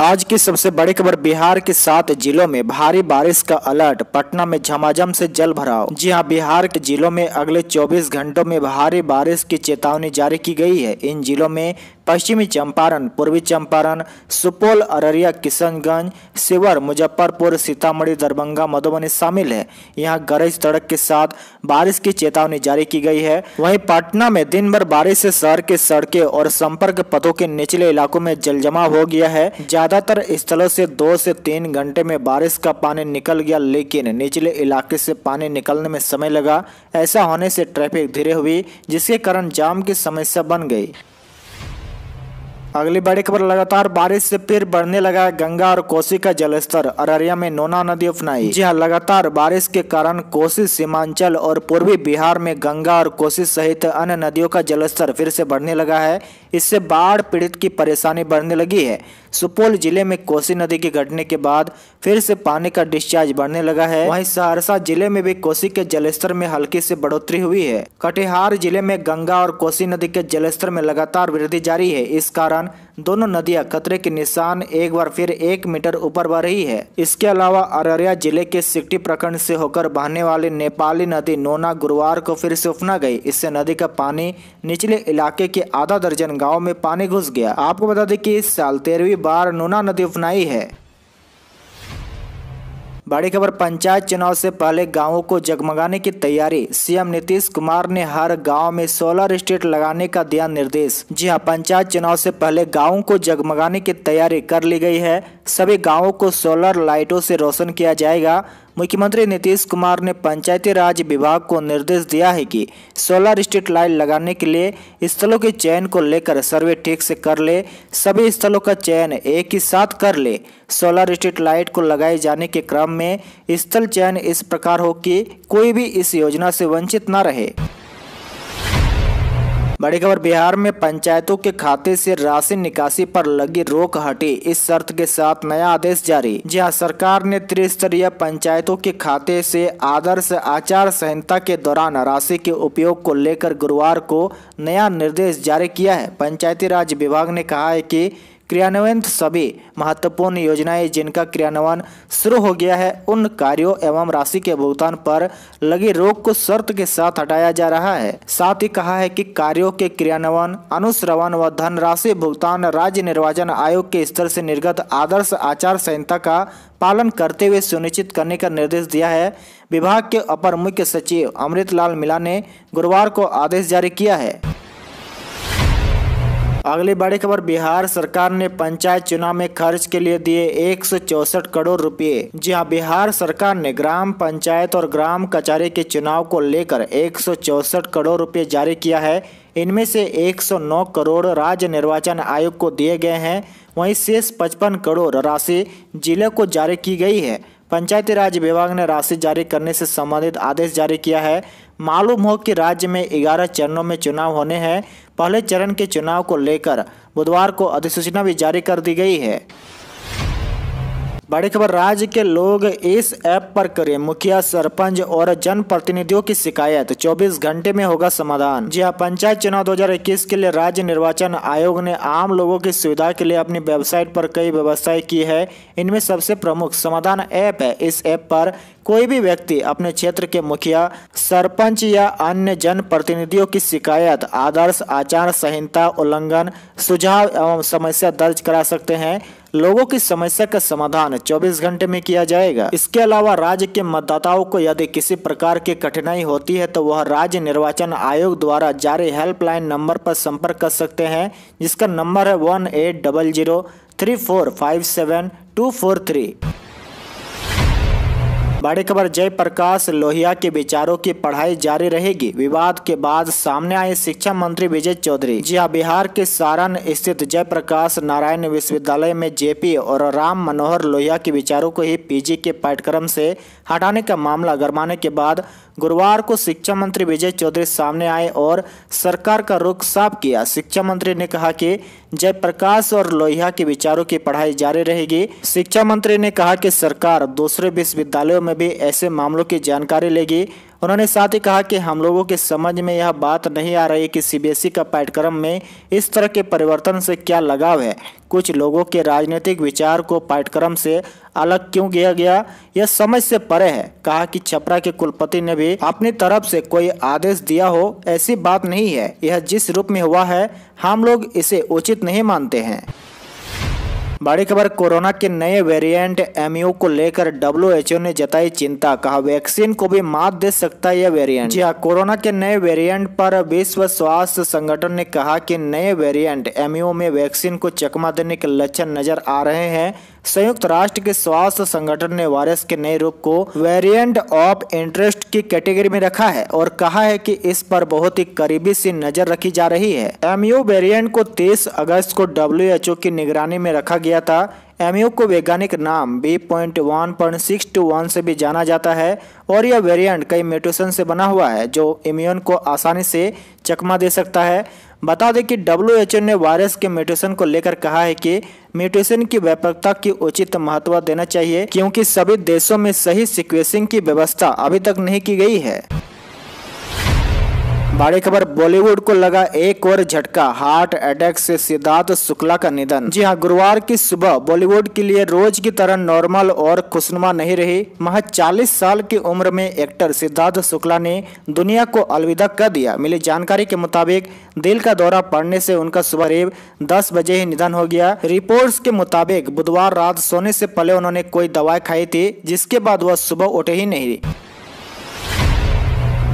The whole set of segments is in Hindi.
आज की सबसे बड़ी खबर बिहार के सात जिलों में भारी बारिश का अलर्ट पटना में झमाझम से जल भराव जी हां बिहार के जिलों में अगले 24 घंटों में भारी बारिश की चेतावनी जारी की गई है इन जिलों में पश्चिमी चंपारण पूर्वी चंपारण सुपौल अररिया किशनगंज शिवर मुजफ्फरपुर सीतामढ़ी दरभंगा मधुबनी शामिल है यहाँ गरज सड़क के साथ बारिश की चेतावनी जारी की गई है वहीं पटना में दिन भर बारिश से शहर के सड़कें और संपर्क पथों के निचले इलाकों में जल जमा हो गया है ज्यादातर स्थलों से दो से तीन घंटे में बारिश का पानी निकल गया लेकिन निचले इलाके से पानी निकलने में समय लगा ऐसा होने से ट्रैफिक धीरे हुई जिसके कारण जाम की समस्या बन गई अगली बड़ी खबर लगातार बारिश से फिर बढ़ने लगा है गंगा और कोसी का जलस्तर अररिया में नोना नदी उफनाई जी हाँ लगातार बारिश के कारण कोसी सीमांचल और पूर्वी बिहार में गंगा और कोसी सहित अन्य नदियों का जलस्तर फिर से बढ़ने लगा है इससे बाढ़ पीड़ित की परेशानी बढ़ने लगी है सुपौल जिले में कोसी नदी के घटने के बाद फिर से पानी का डिस्चार्ज बढ़ने लगा है वहीं सहरसा जिले में भी कोसी के जलस्तर में हल्की से बढ़ोतरी हुई है कटिहार जिले में गंगा और कोसी नदी के जलस्तर में लगातार वृद्धि जारी है इस कारण दोनों नदियां खतरे के निशान एक बार फिर एक मीटर ऊपर बह रही है इसके अलावा अररिया जिले के सिक्टी प्रखंड से होकर बहने वाली नेपाली नदी नोना गुरुवार को फिर से उफना गई इससे नदी का पानी निचले इलाके के आधा दर्जन गाँव में पानी घुस गया आपको बता दें कि इस साल तेरहवीं बार नोना नदी उफनाई है बड़ी खबर पंचायत चुनाव से पहले गांवों को जगमगाने की तैयारी सीएम नीतीश कुमार ने हर गांव में सोलर स्टेट लगाने का दिया निर्देश जी हां पंचायत चुनाव से पहले गांवों को जगमगाने की तैयारी कर ली गई है सभी गांवों को सोलर लाइटों से रोशन किया जाएगा मुख्यमंत्री नीतीश कुमार ने पंचायती राज विभाग को निर्देश दिया है कि सोलर स्ट्रीट लाइट लगाने के लिए स्थलों के चयन को लेकर सर्वे ठीक से कर ले सभी स्थलों का चयन एक ही साथ कर ले सोलर स्ट्रीट लाइट को लगाए जाने के क्रम में स्थल चयन इस प्रकार हो कि कोई भी इस योजना से वंचित न रहे बड़ी खबर बिहार में पंचायतों के खाते से राशि निकासी पर लगी रोक हटी इस शर्त के साथ नया आदेश जारी जहां सरकार ने त्रिस्तरीय पंचायतों के खाते से आदर्श आचार संहिता के दौरान राशि के उपयोग को लेकर गुरुवार को नया निर्देश जारी किया है पंचायती राज विभाग ने कहा है की क्रियान्वयन सभी महत्वपूर्ण योजनाएं जिनका क्रियान्वयन शुरू हो गया है उन कार्यों एवं राशि के भुगतान पर लगी रोक को शर्त के साथ हटाया जा रहा है साथ ही कहा है कि कार्यों के क्रियान्वयन अनुश्रवण व धनराशि भुगतान राज्य निर्वाचन आयोग के स्तर से निर्गत आदर्श आचार संहिता का पालन करते हुए सुनिश्चित करने का निर्देश दिया है विभाग के अपर मुख्य सचिव अमृत लाल मिला ने गुरुवार को आदेश जारी किया है अगली बड़ी खबर बिहार सरकार ने पंचायत चुनाव में खर्च के लिए दिए एक करोड़ रुपए जी हाँ बिहार सरकार ने ग्राम पंचायत और ग्राम कचहरी के चुनाव को लेकर एक करोड़ रुपए जारी किया है इनमें से 109 करोड़ राज्य निर्वाचन आयोग को दिए गए हैं वहीं शेष पचपन करोड़ राशि जिले को जारी की गई है पंचायती राज विभाग ने राशि जारी करने से संबंधित आदेश जारी किया है मालूम हो कि राज्य में 11 चरणों में चुनाव होने हैं पहले चरण के चुनाव को लेकर बुधवार को अधिसूचना भी जारी कर दी गई है बड़ी खबर राज्य के लोग इस ऐप पर करें मुखिया सरपंच और जनप्रतिनिधियों की शिकायत 24 घंटे में होगा समाधान जी हां पंचायत चुनाव 2021 के लिए राज्य निर्वाचन आयोग ने आम लोगों की सुविधा के लिए अपनी वेबसाइट पर कई व्यवस्थाएं की है इनमें सबसे प्रमुख समाधान ऐप है इस ऐप पर कोई भी व्यक्ति अपने क्षेत्र के मुखिया सरपंच या अन्य जन प्रतिनिधियों की शिकायत आदर्श आचार संहिता उल्लंघन सुझाव एवं समस्या दर्ज करा सकते हैं लोगों की समस्या का समाधान 24 घंटे में किया जाएगा इसके अलावा राज्य के मतदाताओं को यदि किसी प्रकार की कठिनाई होती है तो वह राज्य निर्वाचन आयोग द्वारा जारी हेल्पलाइन नंबर पर संपर्क कर सकते हैं जिसका नंबर है one eight double zero three four five seven two four three बड़ी खबर जयप्रकाश लोहिया के विचारों की पढ़ाई जारी रहेगी विवाद के बाद सामने आए शिक्षा मंत्री विजय चौधरी जी हाँ बिहार के सारण स्थित जयप्रकाश नारायण विश्वविद्यालय में जेपी और राम मनोहर लोहिया के विचारों को ही पीजी के पाठ्यक्रम से हटाने का मामला गरमाने के बाद गुरुवार को शिक्षा मंत्री विजय चौधरी सामने आए और सरकार का रुख साफ किया शिक्षा मंत्री ने कहा कि जयप्रकाश और लोहिया के विचारों की पढ़ाई जारी रहेगी शिक्षा मंत्री ने कहा कि सरकार दूसरे विश्वविद्यालयों में भी ऐसे मामलों की जानकारी लेगी उन्होंने साथ ही कहा कि हम लोगों के समझ में यह बात नहीं आ रही कि सीबीएसई e का पाठ्यक्रम में इस तरह के परिवर्तन से क्या लगाव है कुछ लोगों के राजनीतिक विचार को पाठ्यक्रम से अलग क्यों किया गया यह समझ से परे है कहा कि छपरा के कुलपति ने भी अपनी तरफ से कोई आदेश दिया हो ऐसी बात नहीं है यह जिस रूप में हुआ है हम लोग इसे उचित नहीं मानते हैं बड़ी खबर कोरोना के नए वेरिएंट एमयू को लेकर डब्ल्यू ने जताई चिंता कहा वैक्सीन को भी मात दे सकता है यह वेरिएंट जी हाँ कोरोना के नए वेरिएंट पर विश्व स्वास्थ्य संगठन ने कहा कि नए वेरिएंट एमयू में वैक्सीन को चकमा देने के लक्षण नजर आ रहे हैं संयुक्त राष्ट्र के स्वास्थ्य संगठन ने वायरस के नए रूप को वेरिएंट ऑफ इंटरेस्ट की कैटेगरी में रखा है और कहा है कि इस पर बहुत ही करीबी से नजर रखी जा रही है एमयू वेरिएंट को 30 अगस्त को डब्ल्यू की निगरानी में रखा गया था एमयू को वैज्ञानिक नाम B point one point six two one से भी जाना जाता है और यह वेरिएंट कई म्यूटेशन से बना हुआ है जो इम्यून को आसानी से चकमा दे सकता है बता दें कि डब्ल्यू ने वायरस के म्यूटेशन को लेकर कहा है कि म्यूटेशन की व्यापकता की उचित महत्व देना चाहिए क्योंकि सभी देशों में सही सिक्वेंसिंग की व्यवस्था अभी तक नहीं की गई है बड़ी खबर बॉलीवुड को लगा एक और झटका हार्ट अटैक से सिद्धार्थ शुक्ला का निधन जी हां गुरुवार की सुबह बॉलीवुड के लिए रोज की तरह नॉर्मल और खुशनुमा नहीं रही महज 40 साल की उम्र में एक्टर सिद्धार्थ शुक्ला ने दुनिया को अलविदा कर दिया मिली जानकारी के मुताबिक दिल का दौरा पड़ने से उनका सुबह करीब दस बजे ही निधन हो गया रिपोर्ट के मुताबिक बुधवार रात सोने से पहले उन्होंने कोई दवाई खाई थी जिसके बाद वह सुबह उठे ही नहीं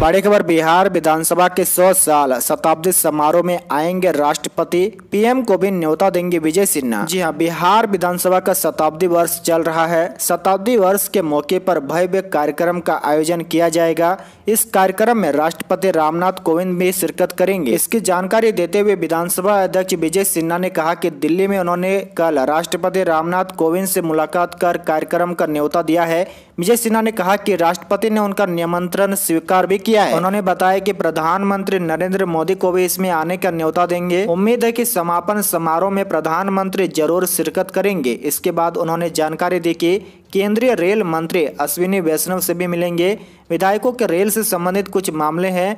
बड़ी खबर बिहार विधानसभा के 100 साल शताब्दी समारोह में आएंगे राष्ट्रपति पीएम को भी न्योता देंगे विजय सिन्हा जी हां बिहार विधानसभा का शताब्दी वर्ष चल रहा है शताब्दी वर्ष के मौके पर भव्य कार्यक्रम का आयोजन किया जाएगा इस कार्यक्रम में राष्ट्रपति रामनाथ कोविंद भी शिरकत करेंगे इसकी जानकारी देते हुए विधानसभा अध्यक्ष विजय सिन्हा ने कहा की दिल्ली में उन्होंने कल राष्ट्रपति रामनाथ कोविंद ऐसी मुलाकात कर कार्यक्रम का न्योता दिया है विजय सिन्हा ने कहा कि राष्ट्रपति ने उनका निमंत्रण स्वीकार भी किया है उन्होंने बताया कि प्रधानमंत्री नरेंद्र मोदी को भी इसमें आने का न्योता देंगे उम्मीद है कि समापन समारोह में प्रधानमंत्री जरूर शिरकत करेंगे इसके बाद उन्होंने जानकारी दी की केंद्रीय रेल मंत्री अश्विनी वैष्णव से भी मिलेंगे विधायकों के रेल से संबंधित कुछ मामले हैं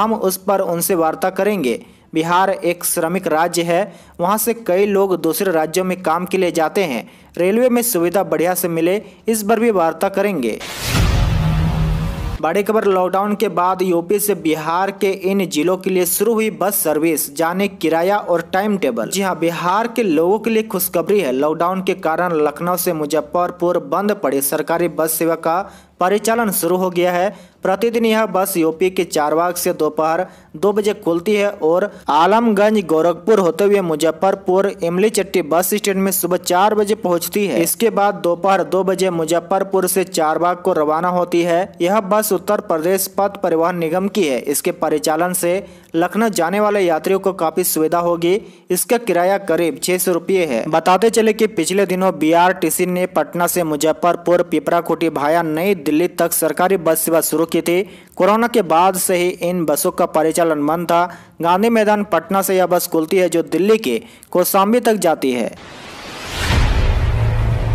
हम उस पर उनसे वार्ता करेंगे बिहार एक श्रमिक राज्य है वहाँ से कई लोग दूसरे राज्यों में काम के लिए जाते हैं रेलवे में सुविधा बढ़िया से मिले इस पर भी वार्ता करेंगे बड़ी खबर लॉकडाउन के बाद यूपी से बिहार के इन जिलों के लिए शुरू हुई बस सर्विस जाने किराया और टाइम टेबल जी हाँ बिहार के लोगों के लिए खुशखबरी है लॉकडाउन के कारण लखनऊ से मुजफ्फरपुर बंद पड़ी सरकारी बस सेवा का परिचालन शुरू हो गया है प्रतिदिन यह बस यूपी के चारबाग से दोपहर दो, दो बजे खुलती है और आलमगंज गोरखपुर होते हुए मुजफ्फरपुर इमली चट्टी बस स्टैंड में सुबह चार बजे पहुंचती है इसके बाद दोपहर दो, दो बजे मुजफ्फरपुर से चारबाग को रवाना होती है यह बस उत्तर प्रदेश पथ परिवहन निगम की है इसके परिचालन से लखनऊ जाने वाले यात्रियों को काफी सुविधा होगी इसका किराया करीब छह सौ रूपये है बताते चले की पिछले दिनों बी ने पटना से मुजफ्फरपुर पिपराकोटी भाया नई दिल्ली तक सरकारी बस सेवा शुरू की थी कोरोना के बाद से ही इन बसों का परिचालन बंद था गांधी मैदान पटना से यह बस खुलती है जो दिल्ली के कौशाम्बी तक जाती है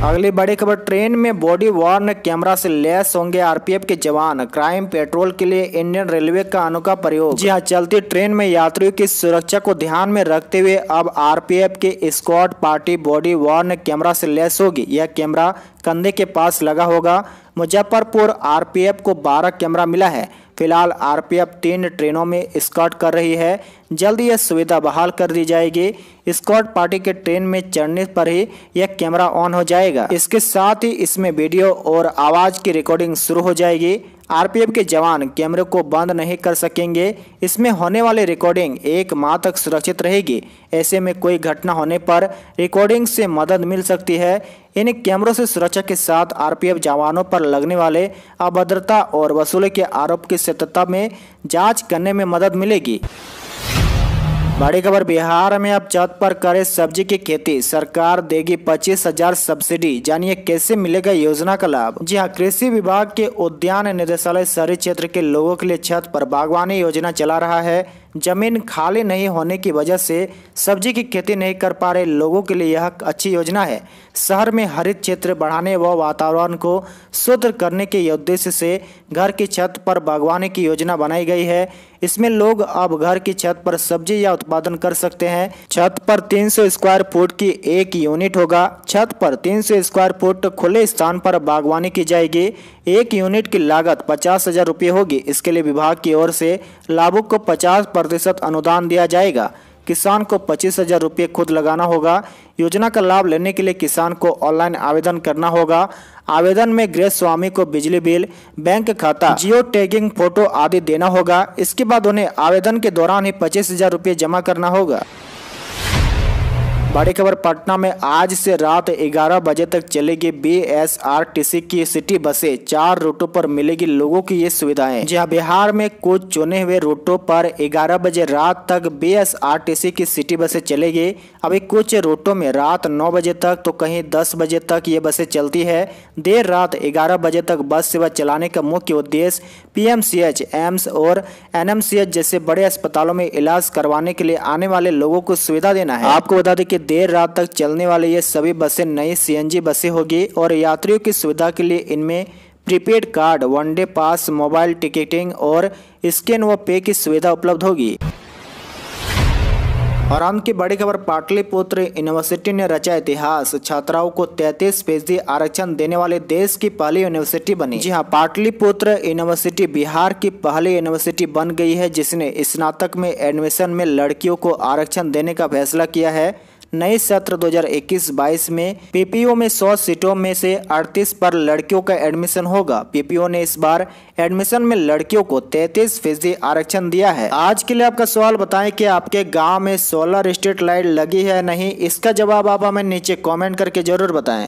अगली बड़ी खबर ट्रेन में बॉडी वार्न कैमरा से लैस होंगे आरपीएफ के जवान क्राइम पेट्रोल के लिए इंडियन रेलवे का अनोखा प्रयोग जी हाँ चलती ट्रेन में यात्रियों की सुरक्षा को ध्यान में रखते हुए अब आरपीएफ के escort party body worn camera से लैस होगी यह कैमरा कंधे के पास लगा होगा मुजफ्फरपुर आर को बारह कैमरा मिला है फिलहाल आरपीएफ तीन ट्रेनों में स्कॉट कर रही है जल्द यह सुविधा बहाल कर दी जाएगी स्कॉट पार्टी के ट्रेन में चढ़ने पर ही यह कैमरा ऑन हो जाएगा इसके साथ ही इसमें वीडियो और आवाज़ की रिकॉर्डिंग शुरू हो जाएगी आरपीएफ के जवान कैमरे को बंद नहीं कर सकेंगे इसमें होने वाली रिकॉर्डिंग एक माह तक सुरक्षित रहेगी ऐसे में कोई घटना होने पर रिकॉर्डिंग से मदद मिल सकती है इन कैमरों से सुरक्षा के साथ आरपीएफ जवानों पर लगने वाले अभद्रता और वसूले के आरोप की सत्यता में जांच करने में मदद मिलेगी बड़ी खबर बिहार में अब छत पर करे सब्जी की खेती सरकार देगी पच्चीस हजार सब्सिडी जानिए कैसे मिलेगा योजना का लाभ जी हाँ कृषि विभाग के उद्यान निदेशालय शहरी क्षेत्र के लोगों के लिए छत पर बागवानी योजना चला रहा है जमीन खाली नहीं होने की वजह से सब्जी की खेती नहीं कर पा रहे लोगों के लिए यह अच्छी योजना है शहर में हरित क्षेत्र बढ़ाने व वातावरण को शुद्ध करने के उद्देश्य से घर की छत पर बागवानी की योजना बनाई गई है इसमें लोग अब घर की छत पर सब्जी या उत्पादन कर सकते हैं छत पर 300 स्क्वायर फुट की एक यूनिट होगा छत पर 300 स्क्वायर फुट खुले स्थान पर बागवानी की जाएगी एक यूनिट की लागत पचास हज़ार रुपये होगी इसके लिए विभाग की ओर से लाभुक को पचास प्रतिशत अनुदान दिया जाएगा किसान को पच्चीस हज़ार रुपये खुद लगाना होगा योजना का लाभ लेने के लिए किसान को ऑनलाइन आवेदन करना होगा आवेदन में गृह स्वामी को बिजली बिल बैंक खाता जियो टैगिंग फोटो आदि देना होगा इसके बाद उन्हें आवेदन के दौरान ही पच्चीस हज़ार रुपये जमा करना होगा बड़ी खबर पटना में आज से रात 11 बजे तक चलेगी सी की सिटी बसें चार रूटों पर मिलेगी लोगों की ये सुविधाएं जहां बिहार में कुछ चुने हुए रूटों पर 11 बजे रात तक सी की सिटी बसें चलेगी अभी कुछ रूटों में रात 9 बजे तक तो कहीं 10 बजे तक ये बसें चलती है देर रात 11 बजे तक बस सेवा चलाने का मुख्य उद्देश्य एच एम्स और एच जैसे बड़े अस्पतालों में इलाज करवाने के लिए आने वाले लोगों को सुविधा देना है आपको बता दें कि देर रात तक चलने वाली ये सभी बसें नई सीएनजी बसें होगी और यात्रियों की सुविधा के लिए इनमें prepaid card day pass mobile ticketing और स्कैन व पे की सुविधा उपलब्ध होगी और अंत की बड़ी खबर पाटलिपुत्र यूनिवर्सिटी ने रचा इतिहास छात्राओं को 33 फीसदी आरक्षण देने वाले देश की पहली यूनिवर्सिटी बनी जी हाँ पाटलिपुत्र यूनिवर्सिटी बिहार की पहली यूनिवर्सिटी बन गई है जिसने स्नातक में एडमिशन में लड़कियों को आरक्षण देने का फैसला किया है नए सत्र 2021-22 में पीपीओ में 100 सीटों में से 38 पर लड़कियों का एडमिशन होगा पीपीओ ने इस बार एडमिशन में लड़कियों को 33 फीसदी आरक्षण दिया है आज के लिए आपका सवाल बताएं कि आपके गांव में सोलर स्ट्रीट लाइट लगी है नहीं इसका जवाब आप हमें नीचे कमेंट करके जरूर बताएं